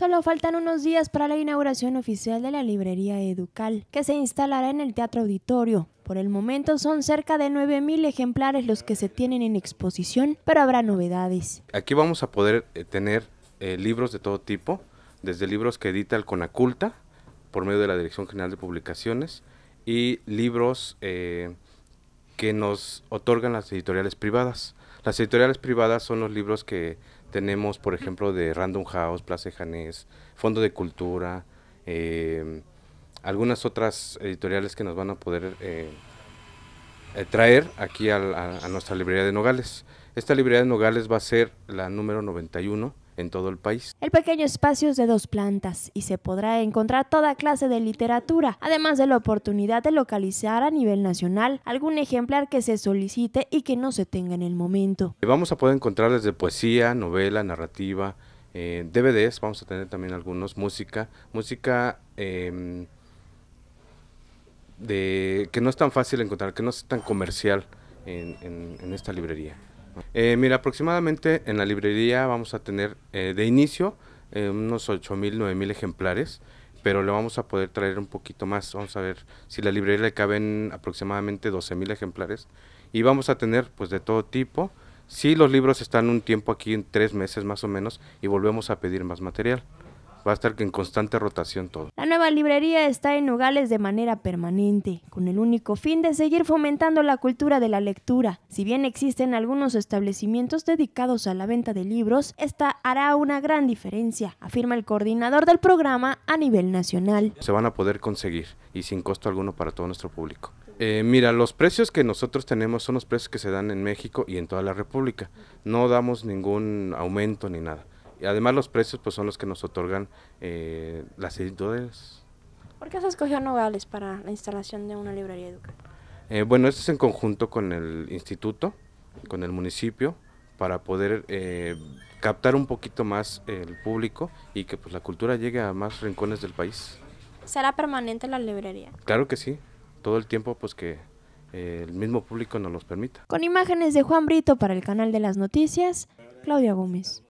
Solo faltan unos días para la inauguración oficial de la librería Educal, que se instalará en el Teatro Auditorio. Por el momento son cerca de 9.000 ejemplares los que se tienen en exposición, pero habrá novedades. Aquí vamos a poder eh, tener eh, libros de todo tipo, desde libros que edita el Conaculta, por medio de la Dirección General de Publicaciones, y libros... Eh, que nos otorgan las editoriales privadas. Las editoriales privadas son los libros que tenemos, por ejemplo, de Random House, Place Janés, Fondo de Cultura, em, algunas otras editoriales que nos van a poder eh, eh, traer aquí a, nuestra librería de Nogales. Esta librería de Nogales va a ser la número 91 en todo el país. El pequeño espacio es de dos plantas y se podrá encontrar toda clase de literatura, además de la oportunidad de localizar a nivel nacional algún ejemplar que se solicite y que no se tenga en el momento. Eh, vamos a poder encontrar desde poesía, novela, narrativa, eh, DVDs, vamos a tener también algunos, música, música em, de, que no es tan fácil encontrar, que no es tan comercial en esta librería. Eh, mira, aproximadamente en la librería vamos a tener eh, de inicio eh, ocho unos 8.000, 9.000 ejemplares, pero le vamos a poder traer un poquito más. Vamos a ver si la librería le caben aproximadamente 12.000 ejemplares y vamos a tener pues de todo tipo. Si los libros están un tiempo aquí, en tres meses más o menos, y volvemos a pedir más material. Va a estar en constante rotación todo. La nueva librería está en Nogales de manera permanente, con el único fin de seguir fomentando la cultura de la lectura. Si bien existen algunos establecimientos dedicados a la venta de libros, esta hará una gran diferencia, afirma el coordinador del programa a nivel nacional. Se van a poder conseguir y sin costo alguno para todo nuestro público. Eh, mira, los precios que nosotros tenemos son los precios que se dan en México y en toda la República. No damos ningún aumento ni nada además los precios pues son los que nos otorgan eh, las editoriales. ¿Por qué se escogió Nogales para la instalación de una librería educativa? Eh, bueno, esto es en conjunto con el instituto, con el municipio, para poder eh, captar un poquito más el público y que pues la cultura llegue a más rincones del país. ¿Será permanente la librería? Claro que sí, todo el tiempo pues que el mismo público nos lo permita. Con imágenes de Juan Brito para el canal de las noticias, Claudia Gómez.